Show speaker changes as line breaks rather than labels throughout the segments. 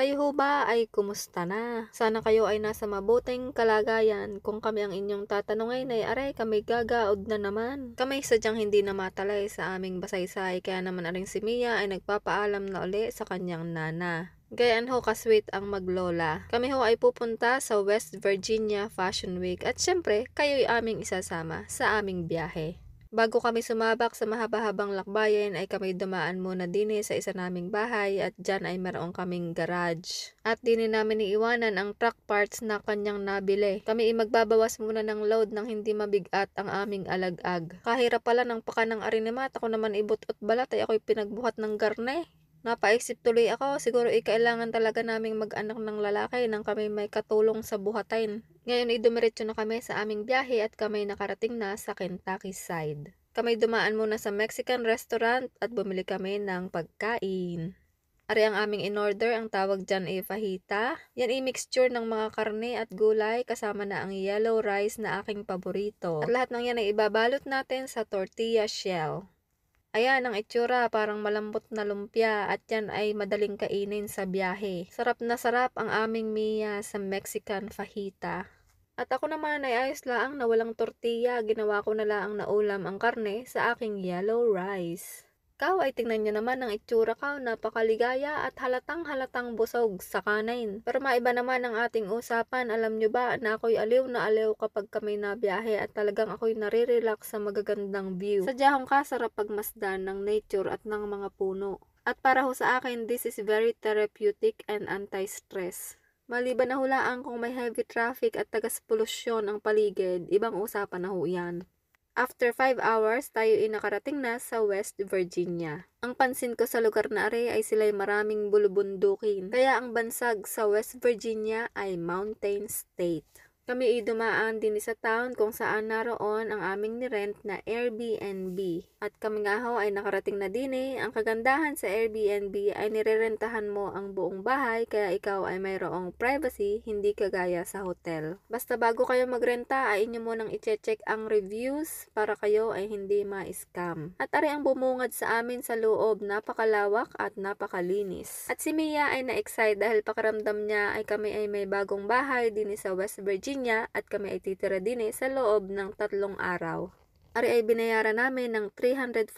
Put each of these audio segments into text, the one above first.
Kayo ho ba ay kumusta na? Sana kayo ay nasa mabuting kalagayan. Kung kami ang inyong tatanungin ay aray kami gagaod na naman. Kami sadyang hindi na matalay sa aming basaysay kaya naman aring si Mia ay nagpapaalam na uli sa kanyang nana. Gayan ho kasweet ang maglola. Kami ho ay pupunta sa West Virginia Fashion Week at syempre kayo'y aming isasama sa aming biyahe. Bago kami sumabak sa mahaba-habang lakbayin ay kami dumaan muna din eh, sa isa naming bahay at dyan ay meron kaming garage. At din namin iiwanan ang truck parts na kanyang nabili. Kami ay magbabawas muna ng load nang hindi mabigat ang aming alagag. ag Kahirap pala ng pakanang arinimat ako naman ibot-ot balat ay ako'y pinagbuhat ng garne. Napaisip tuloy ako, siguro ikailangan talaga naming mag-anak ng lalaki nang kami may katulong sa buhatin. Ngayon ay dumiretso na kami sa aming biyahe at kami nakarating na sa Kentucky side. Kami dumaan muna sa Mexican restaurant at bumili kami ng pagkain. Ari ang aming in-order, ang tawag dyan ay fajita. Yan ay mixture ng mga karne at gulay kasama na ang yellow rice na aking paborito. At lahat ng yan ay ibabalot natin sa tortilla shell. Ayan ang itsura, parang malambot na lumpia at yan ay madaling kainin sa biyahe. Sarap na sarap ang aming Mia sa Mexican fajita. At ako naman ay ayos laang na walang tortilla, ginawa ko na laang na ulam ang karne sa aking yellow rice. Ikaw ay tingnan niya naman ang itsura ka, napakaligaya at halatang halatang busog sa kanin. Pero maiba naman ang ating usapan, alam niyo ba na ako'y aliw na aliw kapag kami nabiyahe at talagang ako'y nare-relax sa magagandang view. Sadyahong kasarap pagmasdan ng nature at ng mga puno. At para ho sa akin, this is very therapeutic and anti-stress. Maliban na hulaan kung may heavy traffic at tagas-polusyon ang paligid, ibang usapan na ho yan. After 5 hours, tayo ay nakarating na sa West Virginia. Ang pansin ko sa lugar na are ay sila'y maraming bulubundukin. Kaya ang bansag sa West Virginia ay Mountain State. Kami ay dumaan din sa town kung saan naroon ang aming nirent na Airbnb. At kami nga ho ay nakarating na din eh. Ang kagandahan sa Airbnb ay nirerentahan mo ang buong bahay kaya ikaw ay mayroong privacy hindi kagaya sa hotel. Basta bago kayo magrenta ay inyo munang iche-check ang reviews para kayo ay hindi ma-scam. At ari ang bumungad sa amin sa loob napakalawak at napakalinis. At si Mia ay na-excite dahil pakiramdam niya ay kami ay may bagong bahay din sa West Virginia niya at kami ay titira din eh, sa loob ng tatlong araw. Ari ay binayaran namin ng $340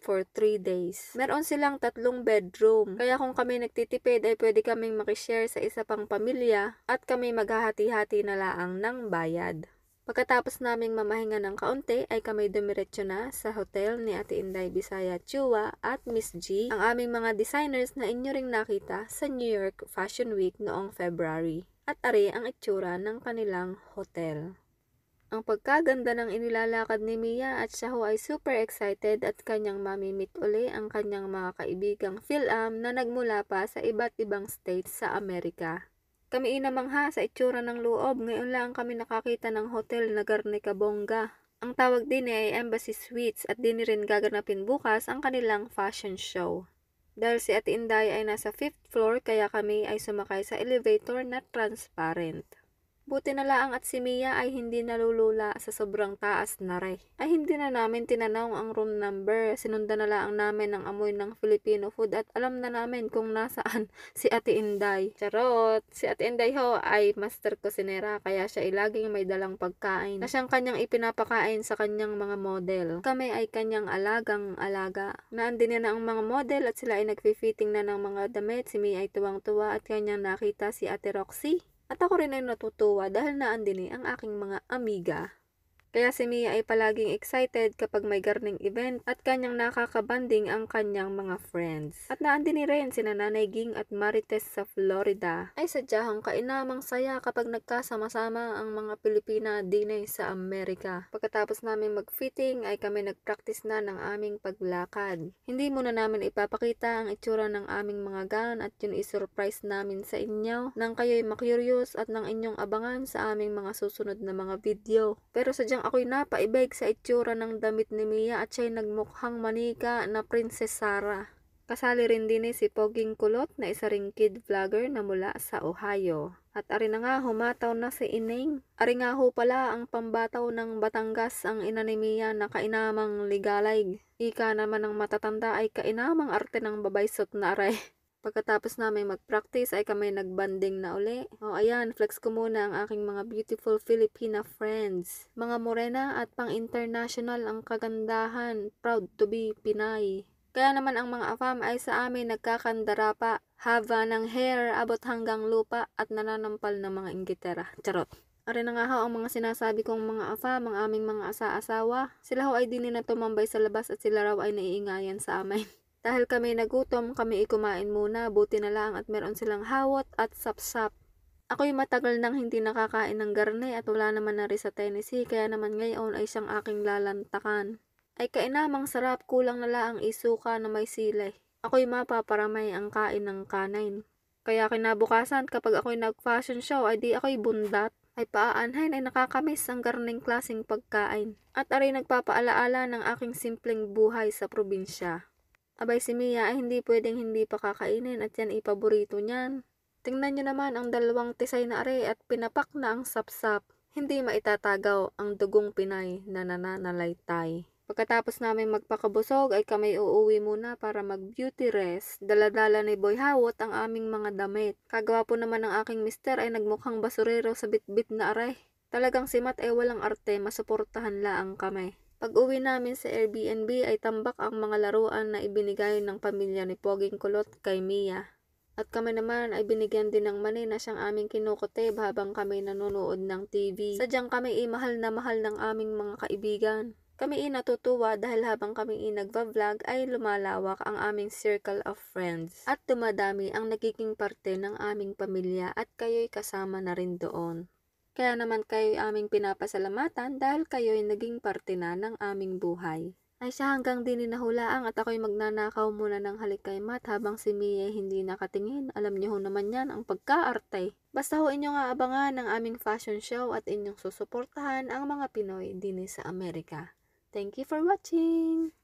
for 3 days. Meron silang tatlong bedroom. Kaya kung kami nagtitipid ay pwede kaming makishare sa isa pang pamilya at kami maghahati-hati na laang ng bayad. Pagkatapos naming mamahinga ng kaunti ay kami dumiretso na sa hotel ni Ate Inday Bisaya Chua at Miss G, ang aming mga designers na inyo ring nakita sa New York Fashion Week noong February at ari ang itsura ng kanilang hotel. Ang pagkaganda ng inilalakad ni Mia at siya ay super excited at kanyang mamimit uli ang kanyang mga kaibigang Philam na nagmula pa sa iba't ibang states sa Amerika. Kami inamangha sa itsura ng loob, ngayon lang kami nakakita ng hotel na Garnica Bongga. Ang tawag din ay Embassy Suites at din rin gaganapin bukas ang kanilang fashion show. Dahil si Ate Inday ay nasa 5th floor kaya kami ay sumakay sa elevator na transparent. Buti na laang at si Mia ay hindi nalulula sa sobrang taas na re. Ay hindi na namin tinanong ang room number, sinundan na laang namin ang amoy ng Filipino food at alam na namin kung nasaan si Ate Inday. Charot! Si Ate Inday ho ay master kusinera kaya siya ay laging may dalang pagkain na siyang kanyang ipinapakain sa kanyang mga model. Kami ay kanyang alagang alaga. Naandin niya na ang mga model at sila ay nagfi-fitting na ng mga damit. Si Mia ay tuwang-tuwa at kanyang nakita si Ate Roxy. At ako rin ay natutuwa dahil naandini eh ang aking mga amiga kaya si Mia ay palaging excited kapag may gardening event at kanyang nakakabanding ang kanyang mga friends. At naandin ni Ren si Nanay Ging at Marites sa Florida ay sadyahang kainamang saya kapag nagkasama-sama ang mga Pilipina dinay sa Amerika. Pagkatapos namin mag-fitting ay kami nag-practice na ng aming paglakad. Hindi muna namin ipapakita ang itsura ng aming mga gown at yun i-surprise namin sa inyo nang kayo'y makurious at nang inyong abangan sa aming mga susunod na mga video. Pero sadyang ako'y napaibig sa itsura ng damit ni Mia at siya'y nagmukhang manika na Princess Sarah. Kasali rin din eh si Poging Kulot na isa ring kid vlogger na mula sa Ohio. At ari na nga humataw na si Ining. Ari nga ho pala ang pambataw ng Batangas ang inanimiya na kainamang ligalig. Ika naman ng matatanda ay kainamang arte ng babaysot na aray. Pagkatapos namin mag-practice ay kami nag-banding na uli. O oh, ayan, flex ko muna ang aking mga beautiful Filipina friends. Mga morena at pang-international ang kagandahan. Proud to be Pinay. Kaya naman ang mga afam ay sa amin nagkakandarapa, hava ng hair abot hanggang lupa at nananampal ng mga inggitera. Charot. Ari na nga ho ang mga sinasabi kong mga afa, mga aming mga asa-asawa. Sila ho ay dinin na tumambay sa labas at sila raw ay naiingayan sa amin. Dahil kami nagutom, kami ikumain muna, buti na lang at meron silang hawot at sapsap. Ako'y matagal nang hindi nakakain ng garne at wala naman na rin sa Tennessee, kaya naman ngayon ay siyang aking lalantakan. Ay kainamang sarap, kulang na lang ang isuka na may silay. Ako'y mapaparamay ang kain ng kanin. Kaya kinabukasan kapag ako'y nag-fashion show ay di ako'y bundat ay paaanhin ay nakakamiss ang garneng klasing pagkain at aray nagpapaalaala ng aking simpleng buhay sa probinsya. Abay si Mia ay hindi pwedeng hindi pa kakainin at yan ay paborito niyan. Tingnan niyo naman ang dalawang tisay na are at pinapak na ang sapsap. Hindi maitatagaw ang dugong Pinay na nananalaytay. Pagkatapos namin magpakabusog ay kami uuwi muna para mag beauty rest. Daladala ni Boy Hawot ang aming mga damit. Kagawa po naman ng aking mister ay nagmukhang basurero sa bitbit na aray. Talagang si Matt ay walang arte, masuportahan laang kami. Pag uwi namin sa Airbnb ay tambak ang mga laruan na ibinigay ng pamilya ni Poging Kulot kay Mia. At kami naman ay binigyan din ng mani na siyang aming kinukutib habang kami nanonood ng TV. Sadyang kami ay mahal na mahal ng aming mga kaibigan. Kami ay natutuwa dahil habang kami ay nagva-vlog ay lumalawak ang aming circle of friends at dumadami ang nagiging parte ng aming pamilya at kayo'y kasama na rin doon. Kaya naman kayo aming pinapasalamatan dahil kayo'y naging parte na ng aming buhay. Ay siya hanggang din ninahulaang at ako'y magnanakaw muna ng halik kay Matt habang si Mia hindi nakatingin. Alam niyo naman yan ang pagkaarte. Basta ho inyong aabangan ang aming fashion show at inyong susuportahan ang mga Pinoy din sa Amerika. Thank you for watching!